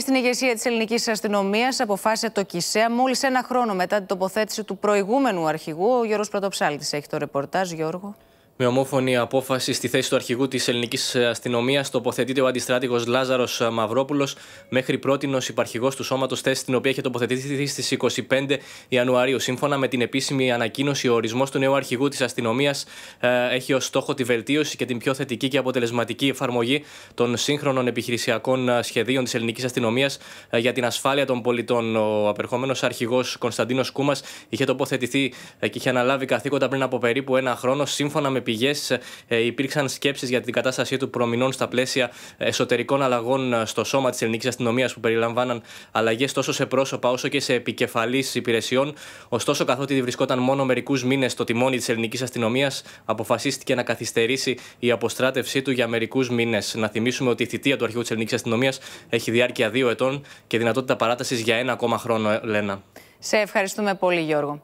Και στην ηγεσία της ελληνικής αστυνομίας αποφάσισε το ΚΙΣΕΑ μόλις ένα χρόνο μετά την τοποθέτηση του προηγούμενου αρχηγού. Ο Γιώργος Πρωτοψάλτης έχει το ρεπορτάζ, Γιώργο. Με ομόφωνη απόφαση στη θέση του αρχηγού της ελληνικής ε, αστυνομίας τοποθετείται ο αντιστράτηγος Λάζαρος ε, Μαυρόπουλος. Μέχρι πρώτη ω υπαρχηγός του σώματος, θέση στην οποία είχε τοποθετηθεί στις 25 Ιανουαρίου. Σύμφωνα με την επίσημη ανακοίνωση, ο ορισμός του νέου αρχηγού της αστυνομίας ε, έχει ως στόχο τη βελτίωση και την πιο θετική και αποτελεσματική εφαρμογή των σύγχρονων επιχειρησιακών σχεδίων της ελληνικής αστυνομίας για την ασφάλεια των πολιτών. Ο απερχόμενος αρχηγός Κωνσταντίνος Κούμας είχε τοποθετηθεί και είχε αναλάβει καθήκοντα πριν από περίπου ένα χρόνο, σύμφωνα με πηγές ε, υπήρξαν σκέψεις για την κατάστασή του προμηνών στα πλαίσια εσωτερικών αλλαγών ε, στο σώμα της ελληνικής αστυνομίας που περιλαμβάναν αλλαγές τόσο σε πρόσωπα όσο και σε επικεφαλής υπηρεσιών. Ωστόσο, καθότι βρισκόταν μόνο μερικούς μήνες στο τιμόνι της ελληνικής αστυνομίας, αποφασίστηκε να καθυστερήσει η αποστράτευσή του για μερικούς μήνες. Να θυμίσουμε ότι η θητεία του αρχηγού της ελληνικής αστυνομίας έχει διάρκεια δύο ετών και δυνατότητα παράτασης για ένα ακόμα χρόνο, Λένα. Σε ευχαριστούμε πολύ, Γιώργο.